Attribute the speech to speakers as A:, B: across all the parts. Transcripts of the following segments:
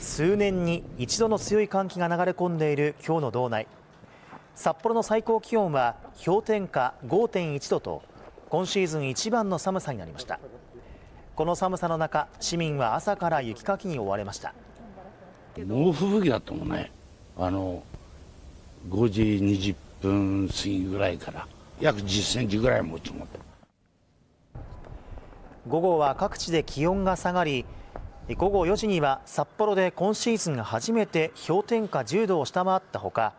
A: 数年に一度の強い寒気が流れ込んでいる今日の道内札幌の最高気温は氷点下5.1度と今シーズン一番の寒さになりましたこの寒さの中市民は朝から雪かきに追われました猛吹雪だったもんねあの5時20分過ぎぐらいから約10センチぐらいもちもった午後は各地で気温が下がり午後4時には札幌で今シーズン初めて氷点下10度を下回ったほか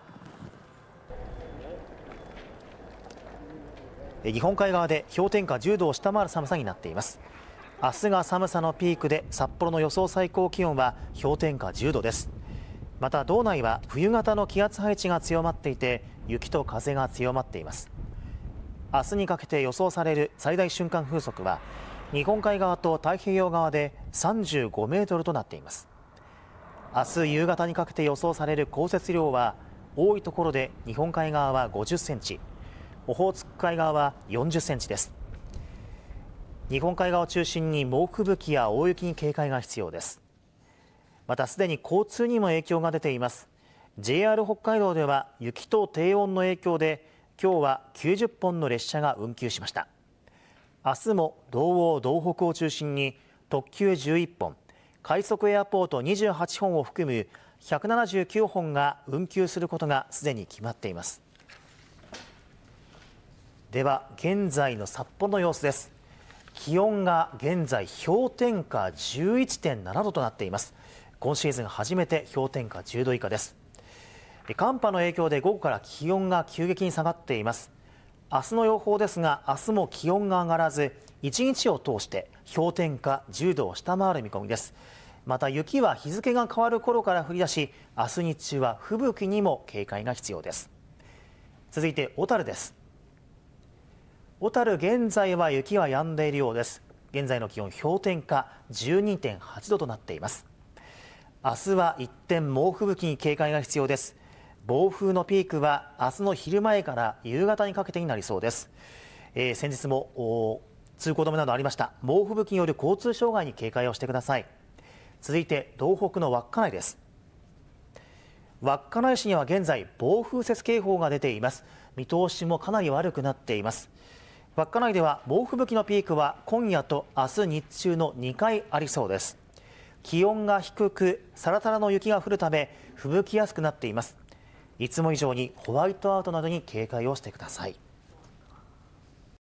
A: 日本海側で氷点下10度を下回る寒さになっています明日が寒さのピークで札幌の予想最高気温は氷点下10度ですまた道内は冬型の気圧配置が強まっていて雪と風が強まっています明日にかけて予想される最大瞬間風速は日本海側と太平洋側で35メートルとなっています明日夕方にかけて予想される降雪量は多いところで日本海側は50センチオホーツク海側は40センチです日本海側を中心に猛吹雪や大雪に警戒が必要ですまたすでに交通にも影響が出ています JR 北海道では雪と低温の影響で今日は90本の列車が運休しました明日も道央道北を中心に特急11本快速エアポート28本を含む179本が運休することがすでに決まっていますでは現在の札幌の様子です気温が現在氷点下11.7度となっています今シーズン初めて氷点下10度以下です寒波の影響で午後から気温が急激に下がっています明日の予報ですが明日も気温が上がらず1日を通して氷点下10度を下回る見込みですまた雪は日付が変わる頃から降り出し明日日中は吹雪にも警戒が必要です続いて小樽です小樽現在は雪は止んでいるようです現在の気温氷点下12.8度となっています明日は一点猛吹雪に警戒が必要です暴風のピークは明日の昼前から夕方にかけてになりそうです、えー、先日も通行止めなどありました猛吹雪による交通障害に警戒をしてください続いて東北の稚内です稚内市には現在暴風雪警報が出ています見通しもかなり悪くなっています稚内では猛吹雪のピークは今夜と明日日中の2回ありそうです気温が低くさらさらの雪が降るため吹雪やすくなっていますいつも以上にホワイトアウトなどに警戒をしてください。